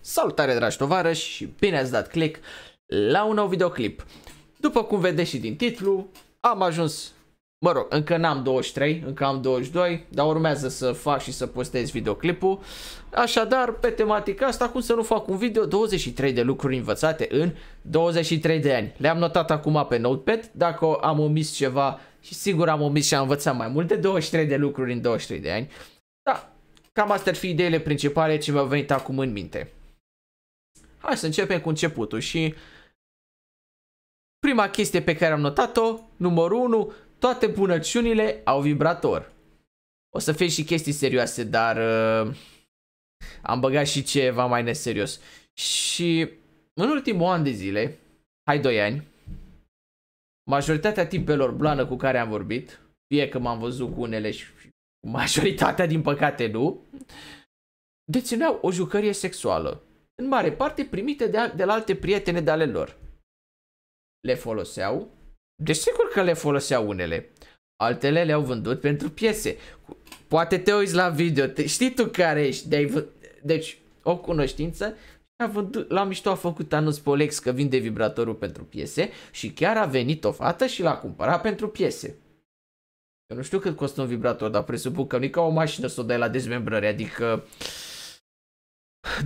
Salutare dragi tovarăși și bine ați dat click la un nou videoclip. După cum vedeți și din titlu, am ajuns, mă rog, încă n-am 23, încă am 22, dar urmează să fac și să postez videoclipul. Așadar, pe tematica asta, cum să nu fac un video 23 de lucruri învățate în 23 de ani. Le-am notat acum pe Notepad, dacă am omis ceva și sigur am omis și am învățat mai multe 23 de lucruri în 23 de ani. Da, cam astea ar fi ideile principale ce mi-au venit acum în minte. Hai să începem cu începutul și prima chestie pe care am notat-o, numărul 1, toate bunăciunile au vibrator. O să fie și chestii serioase, dar uh, am băgat și ceva mai neserios. Și în ultimul an de zile, hai 2 ani, majoritatea tipelor blană cu care am vorbit, fie că m-am văzut cu unele și majoritatea din păcate nu, dețineau o jucărie sexuală în mare parte primite de, de la alte prietene de ale lor. Le foloseau? Desigur că le foloseau unele. Altele le-au vândut pentru piese. Poate te uiți la video, te, știi tu care ești, de v- deci o cunoștință a vândut, la mișto a făcut anunț pe Olex că vinde vibratorul pentru piese și chiar a venit o fată și l-a cumpărat pentru piese. Eu nu știu cât costă un vibrator, dar presupun că nu e ca o mașină să o dai la dezmembrări, adică...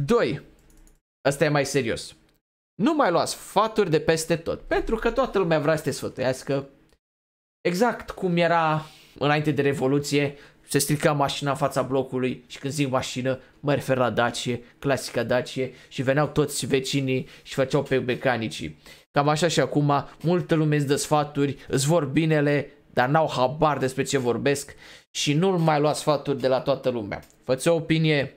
2. Asta e mai serios. Nu mai luați faturi de peste tot, pentru că toată lumea vrea să te sfătuiască. Exact cum era înainte de Revoluție, se strica mașina în fața blocului și când zic mașină, mă refer la Dacie, clasica Dacie și veneau toți vecinii și făceau pe mecanicii. Cam așa și acum, multă lume îți dă sfaturi, îți vor binele, dar n-au habar despre ce vorbesc și nu-l mai luați sfaturi de la toată lumea. Făți o opinie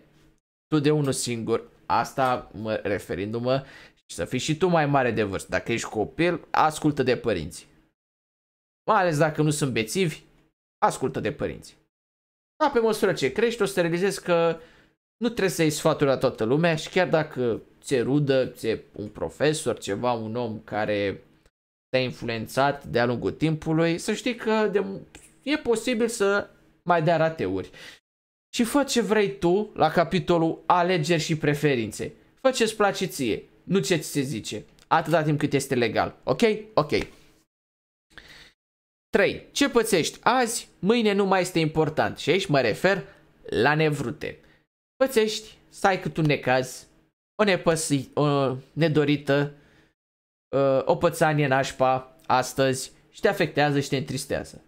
tu de unul singur. Asta mă, referindu-mă și să fii și tu mai mare de vârstă. Dacă ești copil, ascultă de părinți. Mai ales dacă nu sunt bețivi, ascultă de părinți. Dar pe măsură ce crești, o să realizezi că nu trebuie să iei sfaturi la toată lumea și chiar dacă ți-e rudă, ți-e un profesor, ceva, un om care te-a influențat de-a lungul timpului, să știi că de, e posibil să mai dea rateuri și fă ce vrei tu la capitolul alegeri și preferințe. Fă ce-ți place ție, nu ce ți se zice, atâta timp cât este legal. Ok? Ok. 3. Ce pățești azi, mâine nu mai este important și aici mă refer la nevrute. Pățești, stai cât un necaz, o, nepăsi, o nedorită, ă, o pățanie nașpa astăzi și te afectează și te întristează.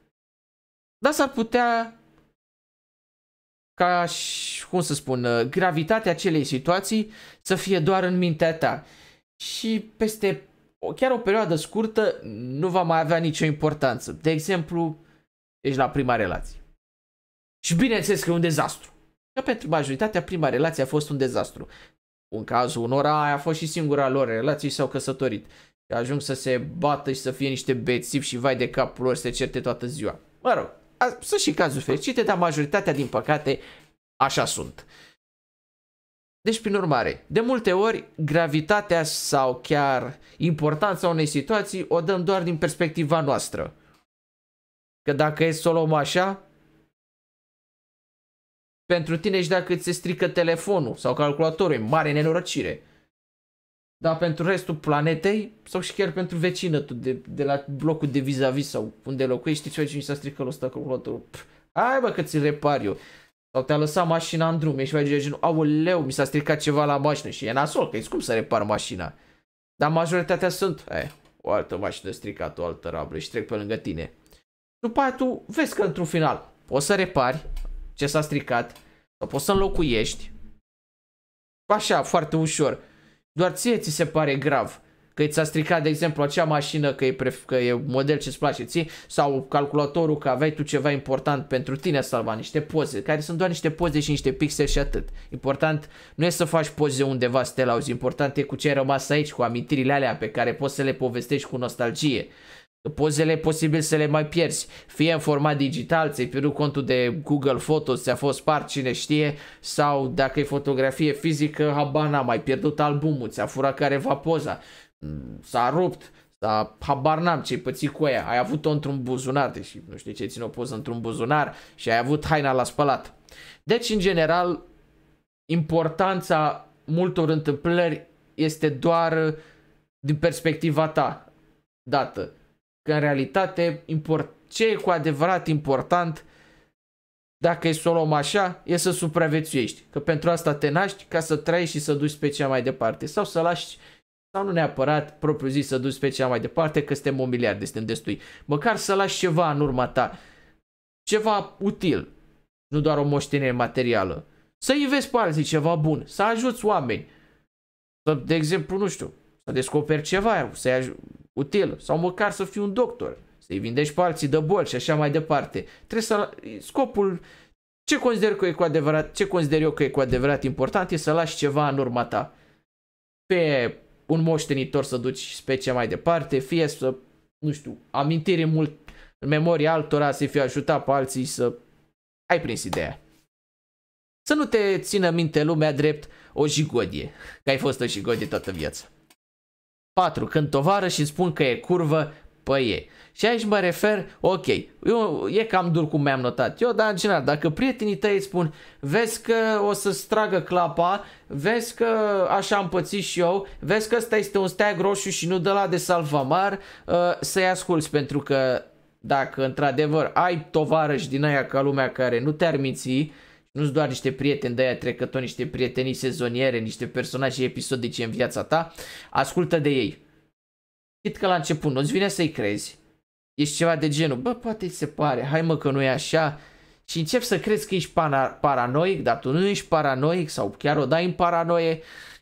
Dar s-ar putea ca, cum să spun, uh, gravitatea acelei situații să fie doar în mintea ta. Și peste chiar o perioadă scurtă nu va mai avea nicio importanță. De exemplu, ești la prima relație. Și bineînțeles că e un dezastru. Că pentru majoritatea prima relație a fost un dezastru. În cazul unora aia a fost și singura lor relație și s-au căsătorit. Și ajung să se bată și să fie niște bețivi și vai de capul lor să se certe toată ziua. Mă rog, sunt și cazuri fericite, dar majoritatea, din păcate, așa sunt. Deci, prin urmare, de multe ori, gravitatea sau chiar importanța unei situații o dăm doar din perspectiva noastră. Că dacă e să o luăm așa, pentru tine și dacă ți se strică telefonul sau calculatorul, e mare nenorocire dar pentru restul planetei sau și chiar pentru tu de, de la blocul de vis-a-vis sau unde locuiești, știi ce mi s-a stricat cu calculatorul. Hai bă că ți-l repar eu. Sau te-a lăsat mașina în drum, ești mai genul, aoleu, mi s-a stricat ceva la mașină și e nasol, că e scump să repar mașina. Dar majoritatea sunt, e, eh, o altă mașină stricată, o altă rablă și trec pe lângă tine. După aia tu vezi că într-un final poți să repari ce s-a stricat, sau poți să înlocuiești, așa, foarte ușor. Doar ție ți se pare grav că ți-a stricat, de exemplu, acea mașină că e, pref- că e model ce-ți place ție sau calculatorul că aveai tu ceva important pentru tine a niște poze, care sunt doar niște poze și niște pixeli și atât. Important nu e să faci poze undeva să te lauzi, important e cu ce ai rămas aici, cu amintirile alea pe care poți să le povestești cu nostalgie pozele posibil să le mai pierzi, fie în format digital, ți-ai pierdut contul de Google Photos, ți-a fost spart cine știe, sau dacă e fotografie fizică, habar n-am, ai pierdut albumul, ți-a furat careva poza, s-a rupt, dar habar n-am ce pățit cu aia, ai avut-o într-un buzunar, deși nu știu ce țin o poză într-un buzunar și ai avut haina la spălat. Deci, în general, importanța multor întâmplări este doar din perspectiva ta dată că în realitate import, ce e cu adevărat important dacă e să o luăm așa, e să supraviețuiești. Că pentru asta te naști ca să trăiești și să duci specia mai departe. Sau să lași, sau nu neapărat propriu zis să duci specia mai departe, că suntem un miliard, suntem destui. Măcar să lași ceva în urma ta. Ceva util. Nu doar o moștenire materială. Să i vezi pe alții ceva bun. Să ajuți oameni. Să, de exemplu, nu știu, să descoperi ceva, să util sau măcar să fii un doctor, să-i vindești pe alții de boli și așa mai departe. Trebuie să... Scopul... Ce consider, că e cu adevărat, ce consider eu că e cu adevărat important e să lași ceva în urma ta. Pe un moștenitor să duci specia mai departe, fie să, nu știu, amintire mult în memoria altora, să-i fi ajutat pe alții să... Ai prins ideea. Să nu te țină minte lumea drept o jigodie, că ai fost o jigodie toată viața. 4. Când tovară și spun că e curvă, păi e. Și aici mă refer, ok, eu, e cam dur cum mi-am notat eu, dar în general, dacă prietenii tăi îți spun, vezi că o să stragă clapa, vezi că așa am pățit și eu, vezi că ăsta este un steag roșu și nu de la de salvamar, uh, să-i asculți pentru că dacă într-adevăr ai tovarăși din aia ca lumea care nu te-ar minți, nu sunt doar niște prieteni de aia trecători, niște prietenii sezoniere, niște personaje episodice în viața ta. Ascultă de ei. Știți că la început nu-ți vine să-i crezi. Ești ceva de genul, bă, poate îi se pare, hai mă că nu e așa. Și încep să crezi că ești para- paranoic, dar tu nu ești paranoic sau chiar o dai în paranoie.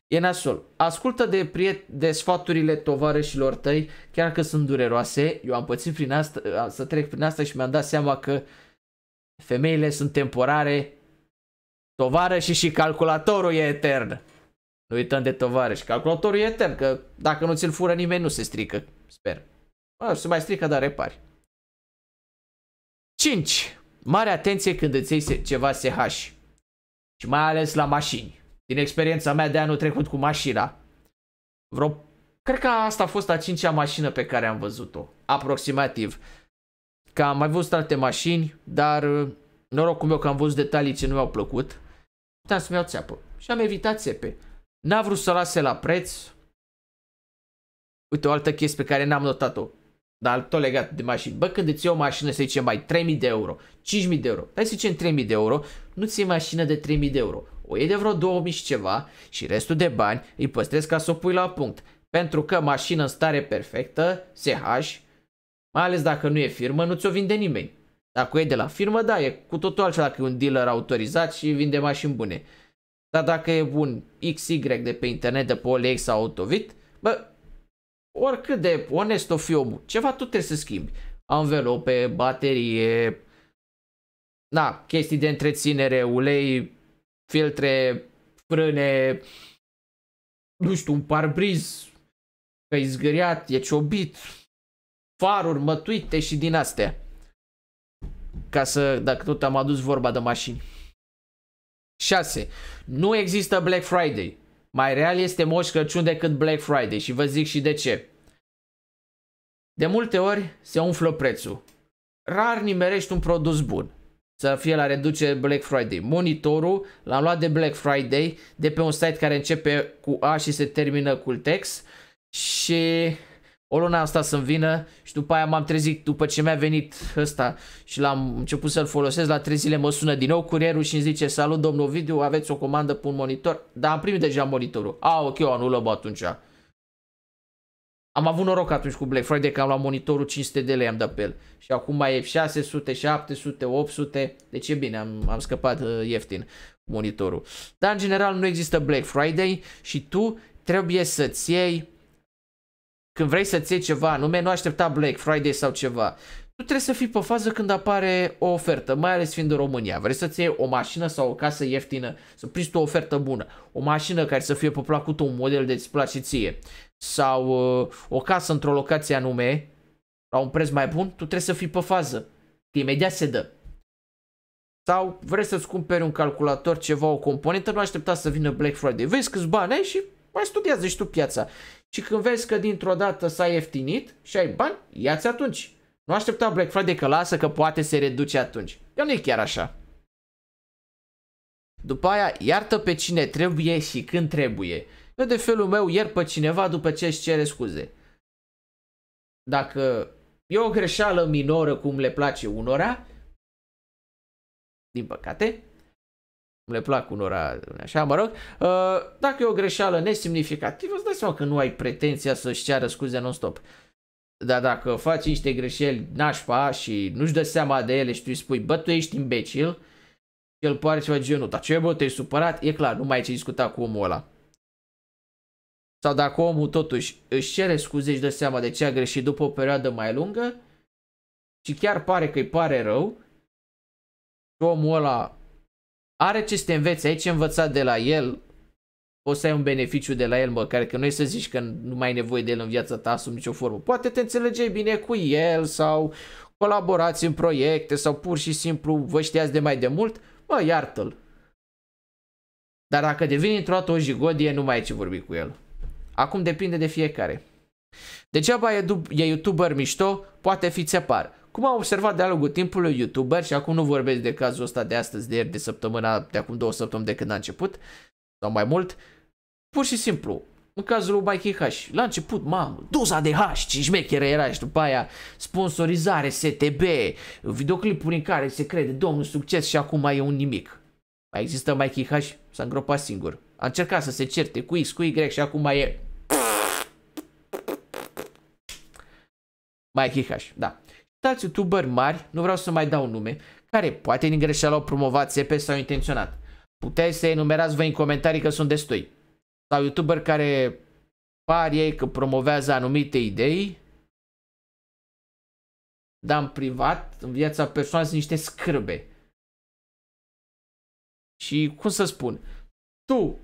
E nasol. Ascultă de, priet- de sfaturile tovarășilor tăi, chiar că sunt dureroase. Eu am pățit prin asta, să trec prin asta și mi-am dat seama că femeile sunt temporare, Tovară și și calculatorul e etern. Nu uităm de și Calculatorul e etern, că dacă nu ți-l fură nimeni nu se strică, sper. Bă, se mai strică, dar repari. 5. Mare atenție când îți iei ceva SH. Și mai ales la mașini. Din experiența mea de anul trecut cu mașina. Vreo... Cred că asta a fost a cincea mașină pe care am văzut-o. Aproximativ. Că am mai văzut alte mașini, dar uh, norocul meu că am văzut detalii ce nu mi-au plăcut Puteam să-mi iau țeapă. Și am evitat țepe. N-a vrut să o lase la preț. Uite o altă chestie pe care n-am notat-o. Dar tot legat de mașini. Bă, când îți iei o mașină, să zicem, mai 3000 de euro, 5000 de euro. Hai să zicem 3000 de euro, nu ți iei mașină de 3000 de euro. O iei de vreo 2000 și ceva și restul de bani îi păstrezi ca să o pui la punct. Pentru că mașină în stare perfectă, SH, mai ales dacă nu e firmă, nu ți-o vinde nimeni. Dacă e de la firmă, da, e cu totul altceva dacă e un dealer autorizat și vinde mașini bune. Dar dacă e un XY de pe internet, de pe OLX sau Autovit, bă, oricât de onest o fi omul, ceva tu trebuie să schimbi. Anvelope, baterie, na, chestii de întreținere, ulei, filtre, frâne, nu știu, un parbriz, că e zgâriat, e ciobit, faruri mătuite și din astea ca să, dacă tot am adus vorba de mașini. 6. Nu există Black Friday. Mai real este Moș Crăciun decât Black Friday și vă zic și de ce. De multe ori se umflă prețul. Rar nimerești un produs bun. Să fie la reducere Black Friday. Monitorul l-am luat de Black Friday de pe un site care începe cu A și se termină cu text și o lună am stat să-mi vină și după aia m-am trezit, după ce mi-a venit ăsta și l-am început să-l folosesc, la trei zile mă sună din nou curierul și îmi zice Salut domnul Ovidiu, aveți o comandă pe un monitor? Dar am primit deja monitorul. A, ok, o anulăm atunci. Am avut noroc atunci cu Black Friday că am luat monitorul 500 de lei am dat pe el. Și acum mai e 600, 700, 800. Deci e bine, am, am scăpat uh, ieftin monitorul. Dar în general nu există Black Friday și tu trebuie să-ți iei când vrei să-ți iei ceva anume, nu aștepta Black Friday sau ceva. Tu trebuie să fii pe fază când apare o ofertă, mai ales fiind în România. Vrei să-ți iei o mașină sau o casă ieftină, să prinzi tu o ofertă bună. O mașină care să fie pe placut un model de-ți place ție. Sau uh, o casă într-o locație anume, la un preț mai bun, tu trebuie să fii pe fază. Că imediat se dă. Sau vrei să-ți cumperi un calculator, ceva, o componentă, nu aștepta să vină Black Friday. Vezi câți bani ai și mai studiază și tu piața și când vezi că dintr-o dată s-a ieftinit și ai bani, ia-ți atunci. Nu aștepta Black Friday că lasă că poate se reduce atunci. Eu nu e chiar așa. După aia, iartă pe cine trebuie și când trebuie. Eu de felul meu iert pe cineva după ce își cere scuze. Dacă e o greșeală minoră cum le place unora, din păcate, le plac unora, așa, mă rog, uh, dacă e o greșeală nesemnificativă, îți dai seama că nu ai pretenția să-și ceară scuze non-stop. Dar dacă faci niște greșeli nașpa și nu-și dă seama de ele și tu îi spui, bă, tu ești imbecil, el pare ceva genul, dar ce bă, te-ai supărat? E clar, nu mai ai ce discuta cu omul ăla. Sau dacă omul totuși își cere scuze și dă seama de ce a greșit după o perioadă mai lungă și chiar pare că îi pare rău omul ăla are ce să te înveți, ai ce învăța de la el, poți să ai un beneficiu de la el măcar, că nu e să zici că nu mai ai nevoie de el în viața ta sub nicio formă. Poate te înțelege bine cu el sau colaborați în proiecte sau pur și simplu vă știați de mai de mult, mă, iartă-l. Dar dacă devine într-o dată o jigodie, nu mai ai ce vorbi cu el. Acum depinde de fiecare. Degeaba e, e youtuber mișto, poate fi țepar. Cum am observat de-a lungul timpului youtuber și acum nu vorbesc de cazul ăsta de astăzi, de ieri, de săptămâna, de acum două săptămâni de când a început, sau mai mult, pur și simplu, în cazul lui Mikey H, la început, mamă, doza de H, ce mechere era și după aia sponsorizare, STB, videoclipuri în care se crede domnul succes și acum mai e un nimic. Mai există Mikey H, s-a îngropat singur. A încercat să se certe cu X, cu Y și acum mai e... Mikey H, da alți youtuberi mari, nu vreau să mai dau nume, care poate din greșeală au promovat țepe sau intenționat. Puteți să enumerați voi în comentarii că sunt destui. Sau youtuberi care par ei că promovează anumite idei, dar în privat, în viața persoană, sunt niște scârbe. Și cum să spun, tu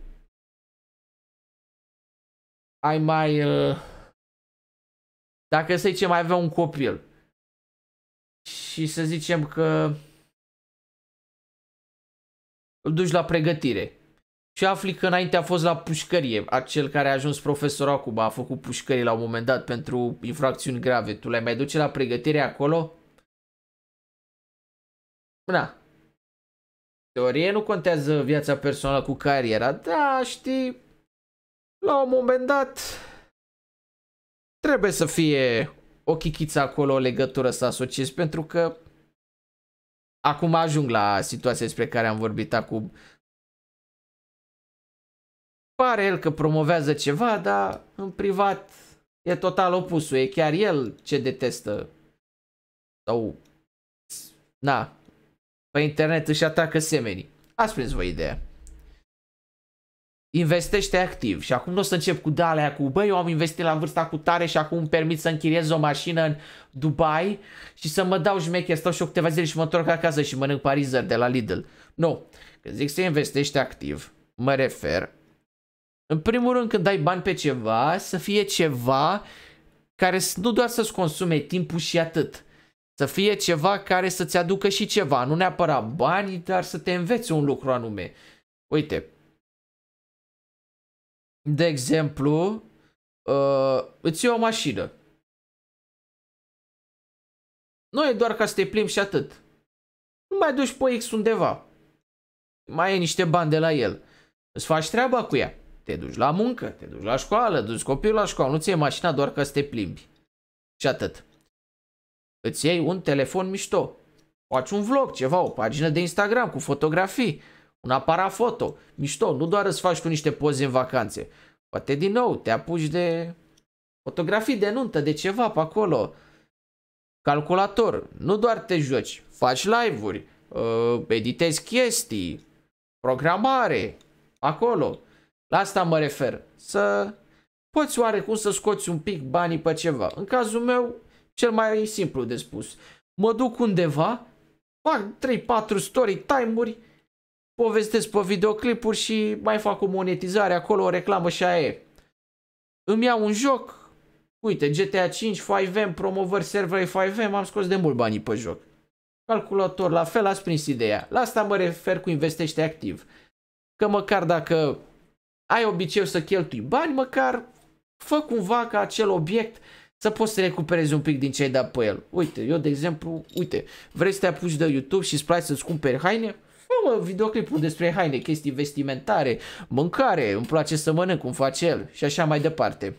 ai mai... Uh, dacă să zicem mai avea un copil și să zicem că îl duci la pregătire. Și afli că înainte a fost la pușcărie. Acel care a ajuns profesor acum a făcut pușcării la un moment dat pentru infracțiuni grave. Tu le mai duce la pregătire acolo? Da. Teorie nu contează viața personală cu cariera. Da, știi, la un moment dat trebuie să fie o chichiță acolo, o legătură să asociezi, pentru că acum ajung la situația despre care am vorbit acum. Pare el că promovează ceva, dar în privat e total opusul, e chiar el ce detestă sau na, pe internet își atacă semenii. Ați prins voi ideea investește activ și acum nu o să încep cu dalea cu băi eu am investit la vârsta cu tare și acum îmi permit să închiriez o mașină în Dubai și să mă dau jmeche, stau și o câteva zile și mă întorc acasă și mănânc parizări de la Lidl. Nu, când zic să investești activ, mă refer în primul rând când dai bani pe ceva să fie ceva care nu doar să-ți consume timpul și atât, să fie ceva care să-ți aducă și ceva, nu neapărat bani, dar să te înveți un lucru anume. Uite, de exemplu, uh, îți iei o mașină. Nu e doar ca să te plimbi și atât. Nu mai duci pe X undeva. Mai e niște bani de la el. Îți faci treaba cu ea. Te duci la muncă, te duci la școală, duci copilul la școală. Nu ți iei mașina doar ca să te plimbi. Și atât. Îți iei un telefon mișto. Faci un vlog, ceva, o pagină de Instagram cu fotografii un aparat foto, mișto, nu doar îți faci tu niște poze în vacanțe, poate din nou te apuci de fotografii de nuntă, de ceva pe acolo, calculator, nu doar te joci, faci live-uri, uh, editezi chestii, programare, acolo. La asta mă refer, să poți oarecum să scoți un pic banii pe ceva. În cazul meu, cel mai simplu de spus, mă duc undeva, fac 3-4 story time-uri, povestesc pe videoclipuri și mai fac o monetizare acolo, o reclamă și aia e. Îmi iau un joc, uite, GTA 5, 5M, promovări servere 5M, am scos de mult banii pe joc. Calculator, la fel ați prins ideea. La asta mă refer cu investește activ. Că măcar dacă ai obiceiul să cheltui bani, măcar fă cumva ca acel obiect să poți să recuperezi un pic din ce ai dat pe el. Uite, eu de exemplu, uite, vrei să te apuci de YouTube și îți place să-ți cumperi haine? mă, videoclipul despre haine, chestii vestimentare, mâncare, îmi place să mănânc, cum face el și așa mai departe.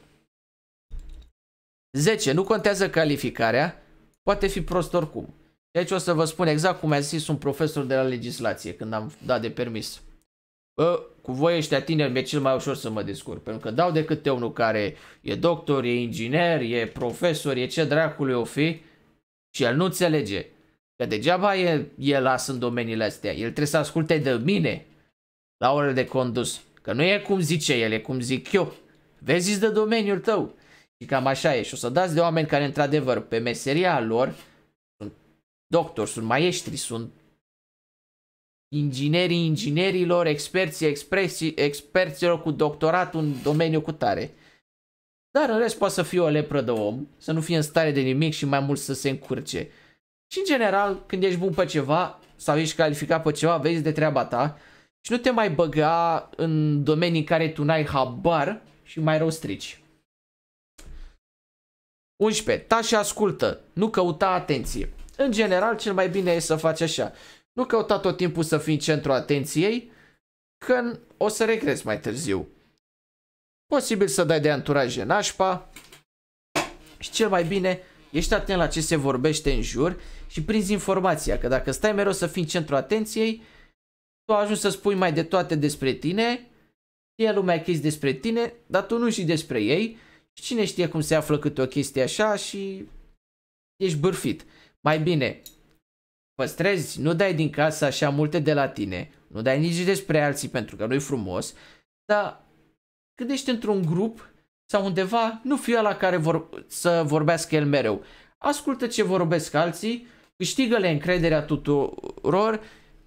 10. Nu contează calificarea, poate fi prost oricum. Și aici o să vă spun exact cum a zis un profesor de la legislație când am dat de permis. Bă, cu voi ăștia tineri mi-e cel mai ușor să mă descurc, pentru că dau de câte unul care e doctor, e inginer, e profesor, e ce dracului o fi și el nu înțelege. Că degeaba e, el las în domeniile astea. El trebuie să asculte de mine la orele de condus. Că nu e cum zice el, e cum zic eu. Vezi de domeniul tău. Și cam așa e. Și o să dați de oameni care, într-adevăr, pe meseria lor, sunt doctori, sunt maestri, sunt inginerii inginerilor, experții expresii, experților cu doctorat în domeniu cu tare. Dar în rest poate să fie o lepră de om, să nu fie în stare de nimic și mai mult să se încurce. Și în general, când ești bun pe ceva sau ești calificat pe ceva, vezi de treaba ta și nu te mai băga în domenii în care tu n-ai habar și mai rău strici. 11. Ta și ascultă, nu căuta atenție. În general, cel mai bine e să faci așa. Nu căuta tot timpul să fii în centru atenției, că o să regrezi mai târziu. Posibil să dai de anturaje nașpa și cel mai bine ești atent la ce se vorbește în jur și prinzi informația, că dacă stai mereu să fii în centru atenției, tu ajungi să spui mai de toate despre tine, e lumea chestii despre tine, dar tu nu și despre ei și cine știe cum se află câte o chestie așa și ești bârfit. Mai bine, păstrezi, nu dai din casă așa multe de la tine, nu dai nici despre alții pentru că nu-i frumos, dar când ești într-un grup, sau undeva, nu fi la care vor, să vorbească el mereu. Ascultă ce vorbesc alții, câștigă-le încrederea tuturor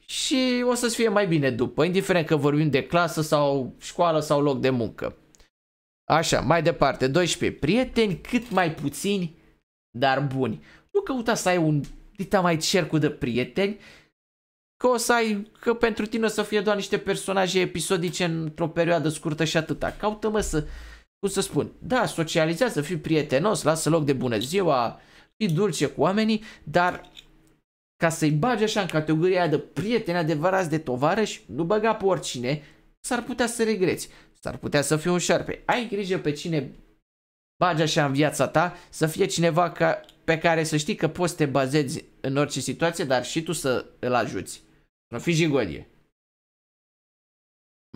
și o să-ți fie mai bine după, indiferent că vorbim de clasă sau școală sau loc de muncă. Așa, mai departe, 12. Prieteni cât mai puțini, dar buni. Nu căuta să ai un dita mai cercul de prieteni, că o să ai, că pentru tine o să fie doar niște personaje episodice într-o perioadă scurtă și atâta. Caută mă să cum să spun, da, socializează, fii prietenos, lasă loc de bună ziua, fii dulce cu oamenii, dar ca să-i bagi așa în categoria de prieteni adevărați de tovarăși, nu băga pe oricine, s-ar putea să regreți, s-ar putea să fie un șarpe. Ai grijă pe cine bagi așa în viața ta, să fie cineva ca, pe care să știi că poți să te bazezi în orice situație, dar și tu să îl ajuți. Nu fi jigodie.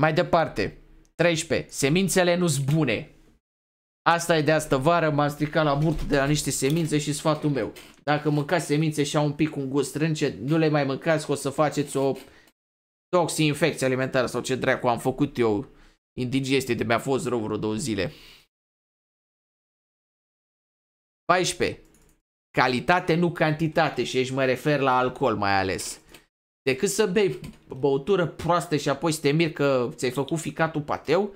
Mai departe, 13. Semințele nu sunt bune. Asta e de astă vară, m-am stricat la burtă de la niște semințe și sfatul meu. Dacă mâncați semințe și au un pic un gust rânce, nu le mai mâncați că o să faceți o toxinfecție alimentară sau ce dracu am făcut eu. Indigestie de mi-a fost rău vreo două zile. 14. Calitate, nu cantitate și aici mă refer la alcool mai ales. Decât să bei băutură proastă și apoi să te miri că ți-ai făcut ficatul pateu,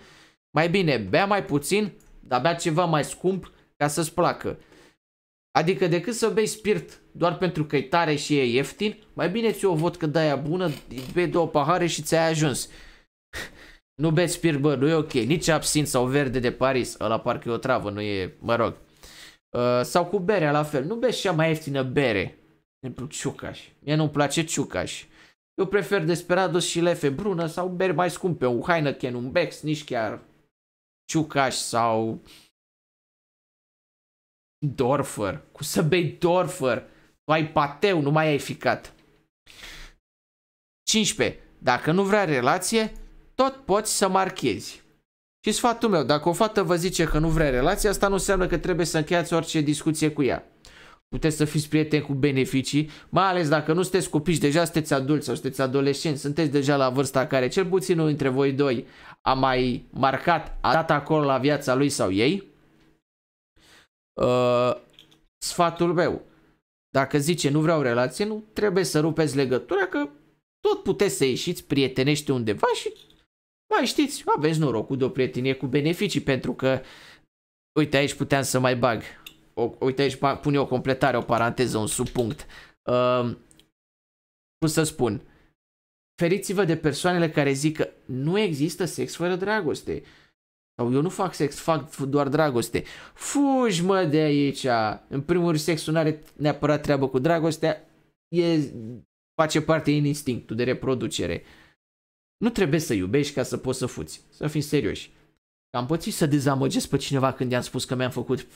mai bine bea mai puțin, dar bea ceva mai scump ca să-ți placă. Adică decât să bei spirit doar pentru că e tare și e ieftin, mai bine ți-o văd că dai aia bună, bei două pahare și ți-ai ajuns. nu beți spirit, bă, nu e ok. Nici absint sau verde de Paris, ăla parcă e o travă, nu e, mă rog. Uh, sau cu berea la fel, nu bei cea mai ieftină bere. De exemplu, ciucaș. Mie nu-mi place ciucaș. Eu prefer Desperados și lefe brună sau beri mai scumpe, un Heineken, un Bex, nici chiar Ciucaș sau Dorfer. Cu să bei Dorfer, tu ai pateu, nu mai ai ficat. 15. Dacă nu vrea relație, tot poți să marchezi. Și sfatul meu, dacă o fată vă zice că nu vrea relație, asta nu înseamnă că trebuie să încheiați orice discuție cu ea puteți să fiți prieteni cu beneficii, mai ales dacă nu sunteți copii, deja sunteți adulți sau sunteți adolescenți, sunteți deja la vârsta care cel puțin unul dintre voi doi a mai marcat, a dat acolo la viața lui sau ei. Uh, sfatul meu, dacă zice nu vreau relație, nu trebuie să rupeți legătura că tot puteți să ieșiți prietenește undeva și mai știți, aveți norocul de o prietenie cu beneficii pentru că uite aici puteam să mai bag o, uite aici pun eu o completare, o paranteză, un subpunct. Uh, cum să spun, feriți-vă de persoanele care zic că nu există sex fără dragoste. Sau eu nu fac sex, fac doar dragoste. Fugi mă de aici. În primul rând, sexul nu are neapărat treabă cu dragostea. E, face parte din instinctul de reproducere. Nu trebuie să iubești ca să poți să fuți. Să fim serioși. Am pățit să dezamăgesc pe cineva când i-am spus că mi-am făcut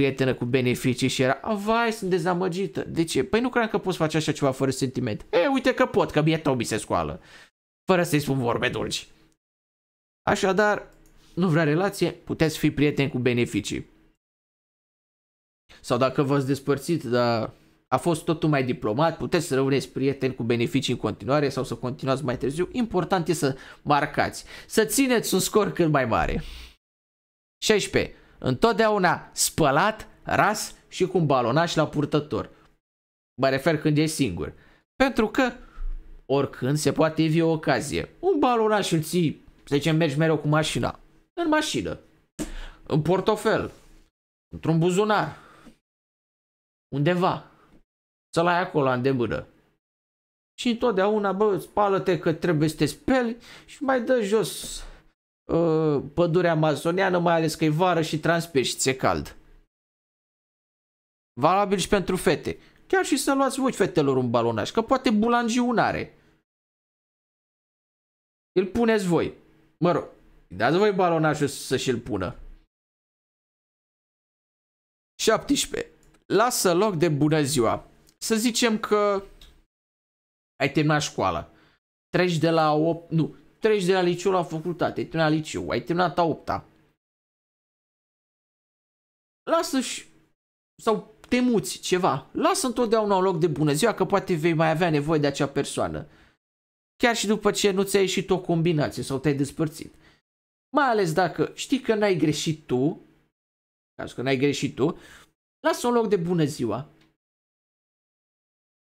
prietenă cu beneficii și era, a, ah, vai, sunt dezamăgită. De ce? Păi nu cream că poți face așa ceva fără sentiment. E, uite că pot, că mie Toby se scoală. Fără să-i spun vorbe dulci. Așadar, nu vrea relație, puteți fi prieteni cu beneficii. Sau dacă v-ați despărțit, dar a fost totul mai diplomat, puteți să rămâneți prieteni cu beneficii în continuare sau să continuați mai târziu. Important e să marcați, să țineți un scor cât mai mare. 16. Întotdeauna spălat, ras și cu un balonaș la purtător. Mă refer când e singur. Pentru că oricând se poate fi o ocazie. Un balonaș îl ții, să zicem, mergi mereu cu mașina. În mașină. În portofel. Într-un buzunar. Undeva. Să-l ai acolo, îndemână. Și întotdeauna, bă, spală-te că trebuie să te speli și mai dă jos Uh, pădurea amazoniană, mai ales că e vară și transpir și ți-e cald. Valabil și pentru fete. Chiar și să luați voi fetelor un balonaj, că poate bulangiu un are. Îl puneți voi. Mă rog, dați voi balonajul să și-l pună. 17. Lasă loc de bună ziua. Să zicem că ai terminat școala. Treci de la 8, nu, treci de la liceu la facultate, ai terminat liceu, ai terminat a opta. Lasă-și sau te muți ceva. Lasă întotdeauna un loc de bună ziua că poate vei mai avea nevoie de acea persoană. Chiar și după ce nu ți-a ieșit o combinație sau te-ai despărțit. Mai ales dacă știi că n-ai greșit tu, că n-ai greșit tu, lasă un loc de bună ziua.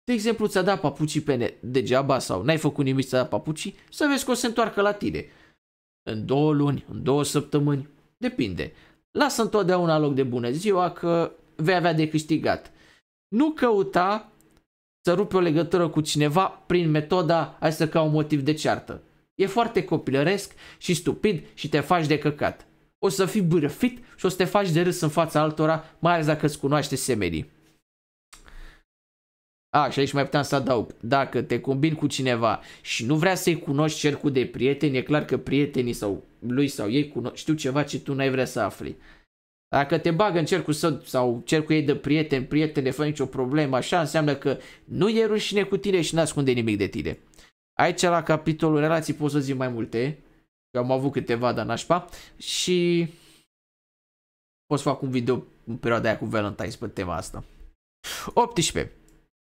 De exemplu, ți-a dat papucii pe degeaba sau n-ai făcut nimic, ți-a dat papucii, să vezi că o să întoarcă la tine. În două luni, în două săptămâni, depinde. Lasă întotdeauna loc de bună ziua că vei avea de câștigat. Nu căuta să rupi o legătură cu cineva prin metoda hai să ca un motiv de ceartă. E foarte copilăresc și stupid și te faci de căcat. O să fii bârfit și o să te faci de râs în fața altora, mai ales dacă îți cunoaște semenii. A, și aici mai puteam să adaug, dacă te combin cu cineva și nu vrea să-i cunoști cercul de prieteni, e clar că prietenii sau lui sau ei știu ceva ce tu n-ai vrea să afli. Dacă te bagă în cercul său sau cercul ei de prieteni, prietene, fă nicio problemă, așa înseamnă că nu e rușine cu tine și n ascunde nimic de tine. Aici la capitolul relații pot să zic mai multe, Eu am avut câteva, dar nașpa, și pot să fac un video în perioada aia cu Valentine's pe tema asta. 18.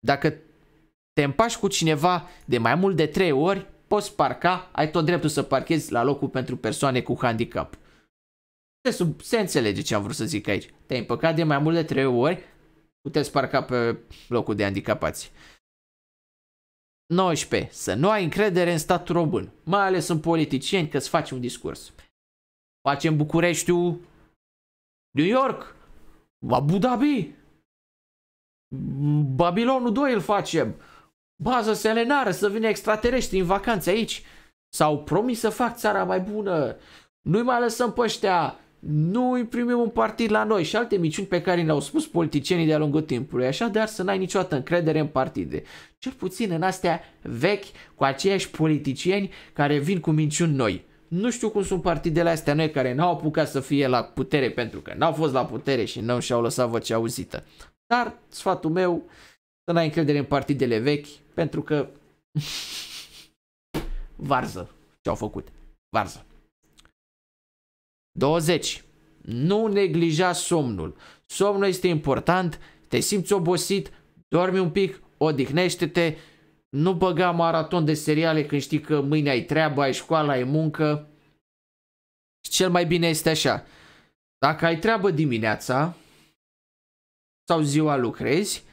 Dacă te împași cu cineva de mai mult de 3 ori, poți parca, ai tot dreptul să parchezi la locul pentru persoane cu handicap. Se, sub, se înțelege ce am vrut să zic aici. Te-ai împăcat de mai mult de 3 ori, puteți parca pe locul de handicapați. 19. Să nu ai încredere în statul român, mai ales în politicieni că îți faci un discurs. Facem Bucureștiul, New York, Abu Dhabi, Babilonul 2 îl facem. Bază selenară, să vină extraterestri în vacanțe aici. S-au promis să fac țara mai bună. Nu-i mai lăsăm pe ăștia. Nu-i primim un partid la noi și alte miciuni pe care le-au spus politicienii de-a lungul timpului. Așa dar să n-ai niciodată încredere în partide. Cel puțin în astea vechi cu aceiași politicieni care vin cu minciuni noi. Nu știu cum sunt partidele astea noi care n-au apucat să fie la putere pentru că n-au fost la putere și nu și-au lăsat vocea auzită. Dar sfatul meu, să n-ai încredere în partidele vechi, pentru că varză ce au făcut. Varză. 20. Nu neglija somnul. Somnul este important, te simți obosit, dormi un pic, odihnește-te, nu băga maraton de seriale când știi că mâine ai treabă, ai școală, ai muncă. cel mai bine este așa. Dacă ai treabă dimineața, sau ziua lucrezi,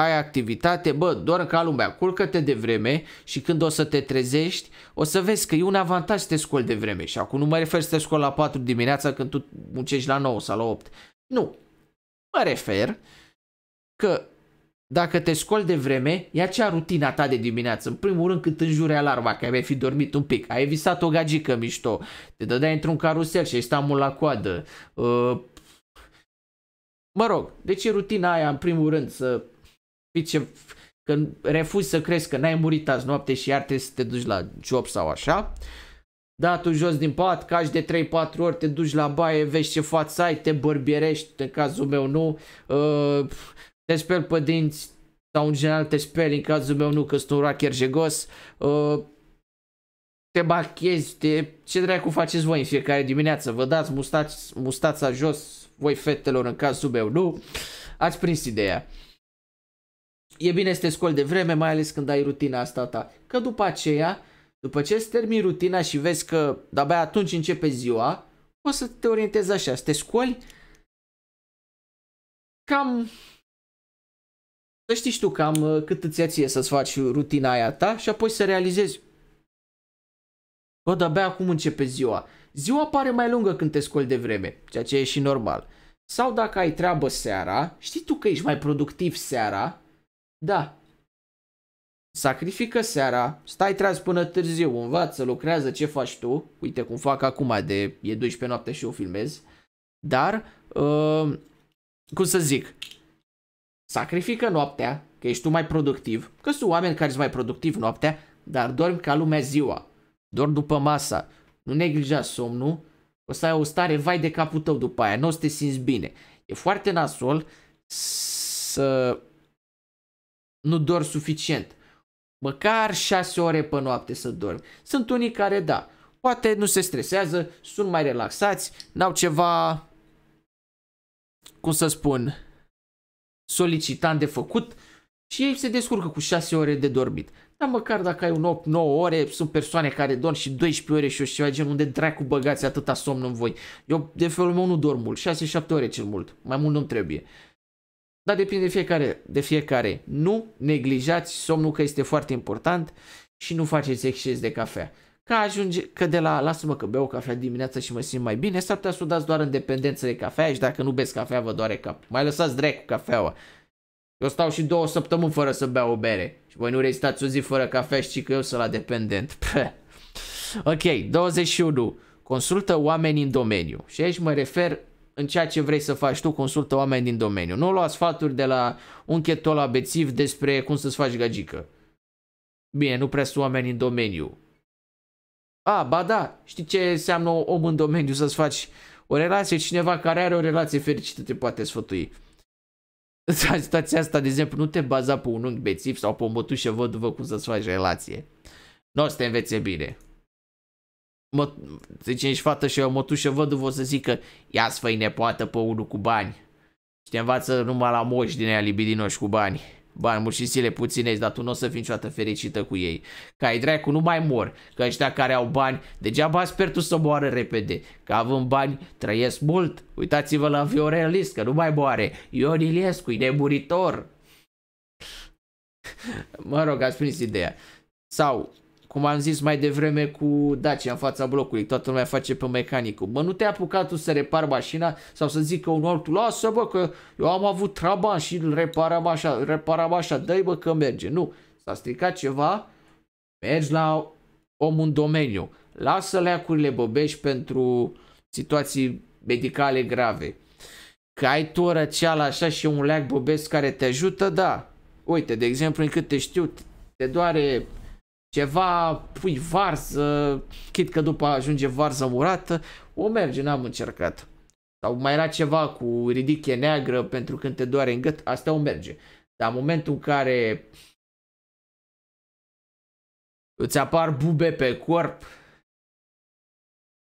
ai activitate, bă, doar ca lumea, culcă-te de vreme și când o să te trezești, o să vezi că e un avantaj să te scoli de vreme. Și acum nu mă refer să te scoli la 4 dimineața când tu muncești la 9 sau la 8. Nu. Mă refer că dacă te scoli de vreme, e acea rutina ta de dimineață. În primul rând când înjuri alarma, că ai fi dormit un pic, ai visat o gagică mișto, te dădeai într-un carusel și ai stat mult la coadă, uh, Mă rog, deci ce rutina aia în primul rând să fii ce, că refuzi să crezi că n-ai murit azi noapte și iar trebuie să te duci la job sau așa. Da, tu jos din pat, cași de 3-4 ori, te duci la baie, vezi ce față ai, te bărbierești, în cazul meu nu, uh, te speli pe dinți sau în general te speli, în cazul meu nu, că sunt un rocker jegos, uh, te bachezi, te... ce dracu faceți voi în fiecare dimineață, vă dați mustați, mustața jos, voi fetelor în cazul meu, nu? Ați prins ideea. E bine să te scoli de vreme, mai ales când ai rutina asta ta. Că după aceea, după ce îți termini rutina și vezi că de-abia atunci începe ziua, o să te orientezi așa, să te scoli cam să știi tu cam uh, cât îți ia ție să-ți faci rutina aia ta și apoi să realizezi Bă, de-abia acum începe ziua. Ziua pare mai lungă când te scoli de vreme, ceea ce e și normal. Sau dacă ai treabă seara, știi tu că ești mai productiv seara, da. Sacrifică seara, stai treaz până târziu, învață, lucrează ce faci tu, uite cum fac acum de e 12 noapte și eu filmez, dar, uh, cum să zic, sacrifică noaptea, că ești tu mai productiv, că sunt oameni care sunt mai productivi noaptea, dar dormi ca lumea ziua, dormi după masa, nu neglija somnul, o să ai o stare vai de capul tău după aia, nu o să te simți bine. E foarte nasol să nu dormi suficient. Măcar 6 ore pe noapte să dormi. Sunt unii care, da, poate nu se stresează, sunt mai relaxați, n-au ceva, cum să spun, solicitant de făcut și ei se descurcă cu 6 ore de dormit. Dar măcar dacă ai un 8, 9 ore, sunt persoane care dorm și 12 ore și o ceva gen unde dracu băgați atâta somn în voi. Eu de felul meu nu dorm mult, 6-7 ore cel mult, mai mult nu-mi trebuie. Dar depinde de fiecare, de fiecare. Nu neglijați somnul că este foarte important și nu faceți exces de cafea. Că ajunge, că de la, lasă-mă că beau cafea dimineața și mă simt mai bine, s-ar putea să o dați doar în dependență de cafea și dacă nu beți cafea vă doare cap. Mai lăsați cu cafeaua. Eu stau și două săptămâni fără să beau o bere. Și voi nu rezistați o zi fără cafea și că eu sunt la dependent. ok, 21. Consultă oameni în domeniu. Și aici mă refer în ceea ce vrei să faci tu, consultă oameni din domeniu. Nu lua sfaturi de la un chetol abețiv despre cum să-ți faci gagică. Bine, nu prea sunt oameni în domeniu. A, ba da, știi ce înseamnă om în domeniu să-ți faci o relație? Cineva care are o relație fericită te poate sfătui situația asta, de exemplu, nu te baza pe un unghi bețiv sau pe o mătușă văduvă cum să-ți faci relație. Nu o să te învețe bine. Mă, zice, ești fată și o mătușă văduvă o să zică ia sfăi nepoată pe unul cu bani. Și te învață numai la moși din aia libidinoși cu bani bani mulți și zile puține, dar tu nu o să fii niciodată fericită cu ei. Ca ai dracu, nu mai mor, că ăștia care au bani, degeaba sper tu să moară repede, că având bani trăiesc mult. Uitați-vă la Fiorelis, că nu mai moare. Ion Iliescu, e nemuritor. mă rog, ați prins ideea. Sau cum am zis mai devreme cu Dacia în fața blocului, toată lumea face pe mecanicul. Bă, nu te apucat tu să repar mașina sau să zică un altul, lasă bă că eu am avut traban și îl reparam așa, reparam așa, dai bă că merge. Nu, s-a stricat ceva, mergi la omul în domeniu. Lasă leacurile băbești pentru situații medicale grave. Că ai tu o răceală așa și un leac băbesc care te ajută, da. Uite, de exemplu, încât te știu, te doare ceva, pui varză, chit că după ajunge varza urată, o merge, n-am încercat. Sau mai era ceva cu ridiche neagră pentru când te doare în gât, asta o merge. Dar în momentul în care îți apar bube pe corp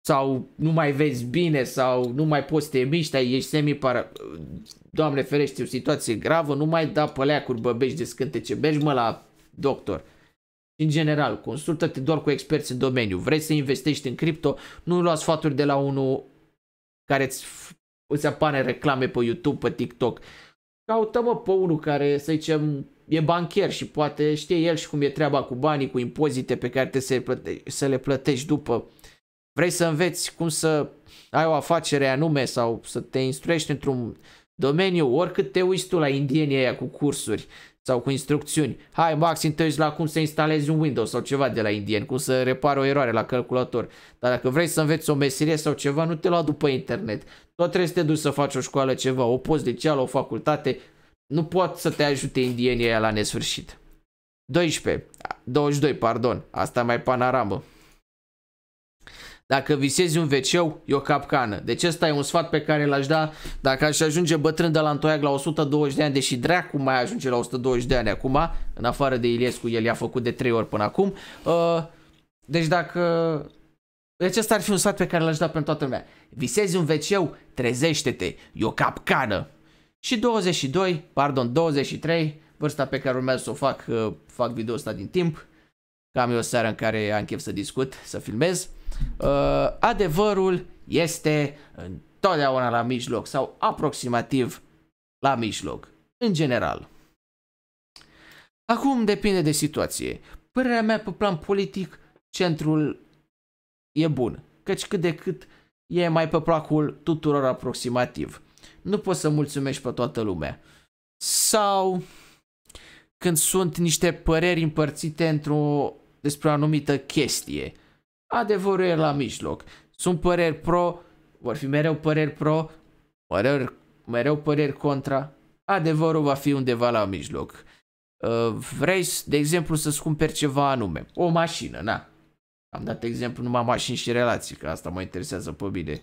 sau nu mai vezi bine sau nu mai poți să te miști, ești para Doamne ferește, o situație gravă, nu mai da păleacuri băbești de scântece, mergi mă la doctor în general, consultă-te doar cu experți în domeniu. Vrei să investești în cripto? Nu lua sfaturi de la unul care îți, îți apare reclame pe YouTube, pe TikTok. Caută-mă pe unul care, să zicem, e bancher și poate știe el și cum e treaba cu banii, cu impozite pe care trebuie să le plătești după. Vrei să înveți cum să ai o afacere anume sau să te instruiești într-un domeniu, oricât te uiți tu la indienii aia cu cursuri, sau cu instrucțiuni. Hai Max, întâlnești la cum să instalezi un Windows sau ceva de la Indian cum să repar o eroare la calculator. Dar dacă vrei să înveți o meserie sau ceva, nu te lua după internet. Tot trebuie să te duci să faci o școală ceva, o post liceală, o facultate. Nu pot să te ajute indienii aia la nesfârșit. 12. 22, pardon. Asta mai panaramă. Dacă visezi un wc e o capcană. Deci ăsta e un sfat pe care l-aș da dacă aș ajunge bătrân de la Antoiag la 120 de ani, deși dracu mai ajunge la 120 de ani acum, în afară de Iliescu, el i-a făcut de 3 ori până acum. Uh, deci dacă... Deci ăsta ar fi un sfat pe care l-aș da pentru toată lumea. Visezi un wc trezește-te, e o capcană. Și 22, pardon, 23, vârsta pe care urmează să o fac, uh, fac video ăsta din timp, că am eu o seară în care am chef să discut, să filmez. Uh, adevărul este întotdeauna la mijloc sau aproximativ la mijloc, în general. Acum depinde de situație. Părerea mea pe plan politic, centrul e bun, căci cât de cât e mai pe placul tuturor aproximativ. Nu poți să mulțumești pe toată lumea. Sau când sunt niște păreri împărțite într-o despre o anumită chestie. Adevărul e la mijloc. Sunt păreri pro, vor fi mereu păreri pro, mereu, mereu păreri contra. Adevărul va fi undeva la mijloc. Uh, vrei, de exemplu, să-ți cumperi ceva anume, o mașină, na. Am dat exemplu numai mașini și relații, că asta mă interesează pe bine.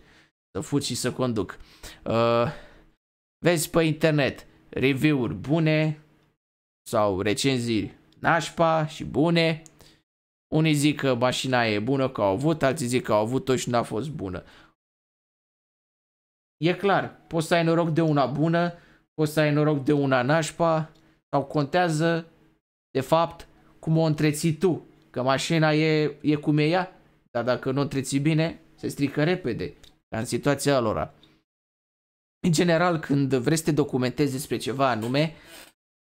Să fut și să conduc. Uh, vezi pe internet review-uri bune sau recenzii nașpa și bune unii zic că mașina e bună, că au avut, alții zic că au avut-o și nu a fost bună. E clar, poți să ai noroc de una bună, poți să ai noroc de una nașpa, sau contează, de fapt, cum o întreții tu. Că mașina e, e cum e ea, dar dacă nu o întreții bine, se strică repede, ca în situația lor. În general, când vrei să te documentezi despre ceva anume,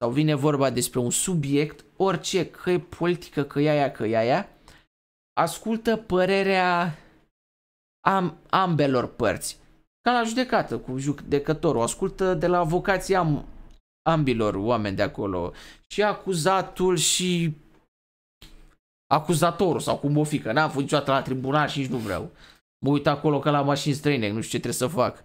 sau vine vorba despre un subiect, orice, că e politică, că e aia, că e aia, ascultă părerea am, ambelor părți. Ca la judecată cu judecătorul, ascultă de la avocația am, ambilor oameni de acolo și acuzatul și acuzatorul sau cum o fi, că n-am fost niciodată la tribunal și nici nu vreau. Mă uit acolo ca la mașini străine, nu știu ce trebuie să fac.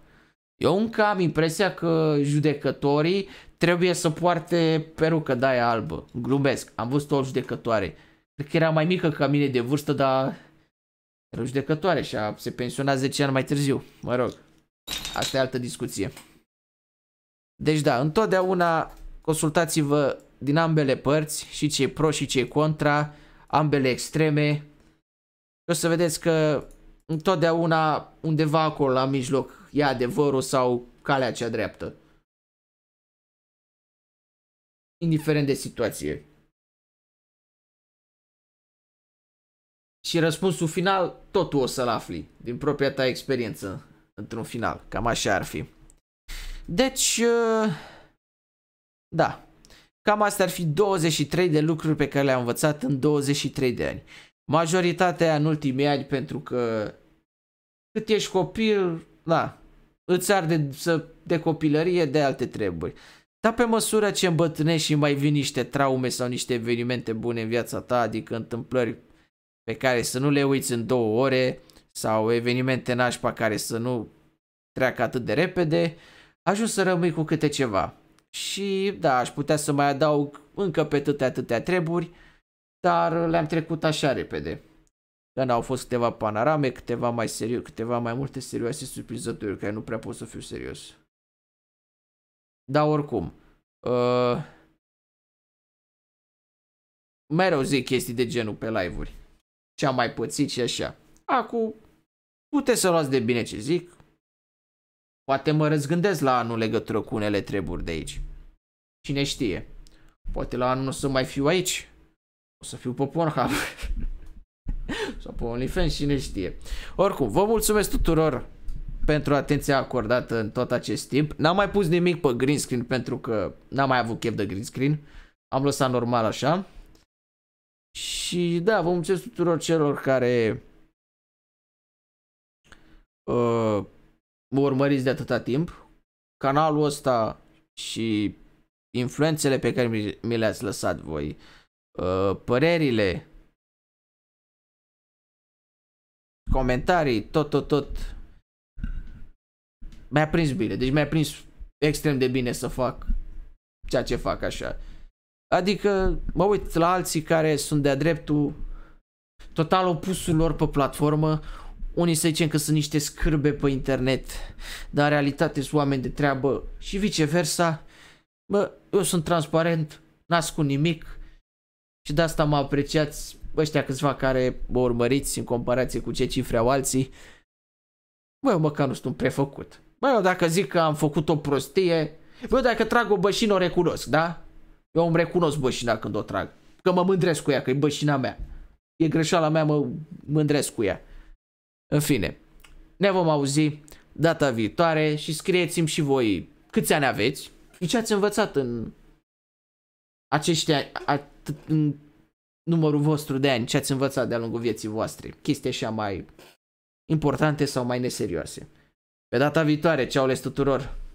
Eu încă am impresia că judecătorii trebuie să poarte perucă de aia albă. Glumesc, am văzut o judecătoare. Cred că era mai mică ca mine de vârstă, dar era judecătoare și a se pensionat 10 ani mai târziu. Mă rog, asta e altă discuție. Deci da, întotdeauna consultați-vă din ambele părți, și ce e pro și ce e contra, ambele extreme. O să vedeți că întotdeauna undeva acolo la mijloc e adevărul sau calea cea dreaptă. Indiferent de situație. Și răspunsul final, totul o să-l afli din propria ta experiență într-un final. Cam așa ar fi. Deci, ă, da, cam astea ar fi 23 de lucruri pe care le-am învățat în 23 de ani. Majoritatea în ultimii ani pentru că cât ești copil, da. Îți arde să, de copilărie, de alte treburi. Dar pe măsură ce îmbătrânești și mai vin niște traume sau niște evenimente bune în viața ta, adică întâmplări pe care să nu le uiți în două ore sau evenimente nașpa care să nu treacă atât de repede, ajungi să rămâi cu câte ceva. Și da, aș putea să mai adaug încă pe atâtea atâtea treburi, dar le-am trecut așa repede. Dar au fost câteva panorame, câteva mai serio câteva mai multe serioase surprinzători, care nu prea pot să fiu serios. Dar oricum, uh, mereu zic chestii de genul pe live-uri. Ce am mai pățit și așa. Acum, puteți să luați de bine ce zic. Poate mă răzgândesc la anul legătură cu unele treburi de aici. Cine știe. Poate la anul o să mai fiu aici. O să fiu pe Pornhub. sau pe OnlyFans, cine știe. Oricum, vă mulțumesc tuturor pentru atenția acordată în tot acest timp. N-am mai pus nimic pe green screen pentru că n-am mai avut chef de green screen. Am lăsat normal așa. Și da, vă mulțumesc tuturor celor care uh, mă urmăriți de atâta timp. Canalul ăsta și influențele pe care mi, mi le-ați lăsat voi, uh, părerile, comentarii, tot, tot, tot. Mi-a prins bine, deci mi-a prins extrem de bine să fac ceea ce fac așa. Adică mă uit la alții care sunt de-a dreptul total opusul lor pe platformă, unii să zicem că sunt niște scârbe pe internet, dar în realitate sunt oameni de treabă și viceversa. Bă, eu sunt transparent, n-ascund nimic și de asta mă apreciați ăștia câțiva care mă urmăriți în comparație cu ce cifre au alții, băi, eu măcar nu sunt un prefăcut. Băi, eu dacă zic că am făcut o prostie, băi, eu dacă trag o bășină, o recunosc, da? Eu îmi recunosc bășina când o trag. Că mă mândresc cu ea, că e bășina mea. E greșeala mea, mă mândresc cu ea. În fine, ne vom auzi data viitoare și scrieți-mi și voi câți ani aveți și ce ați învățat în aceștia, în numărul vostru de ani, ce ați învățat de-a lungul vieții voastre, chestii așa mai importante sau mai neserioase. Pe data viitoare, ceau les tuturor!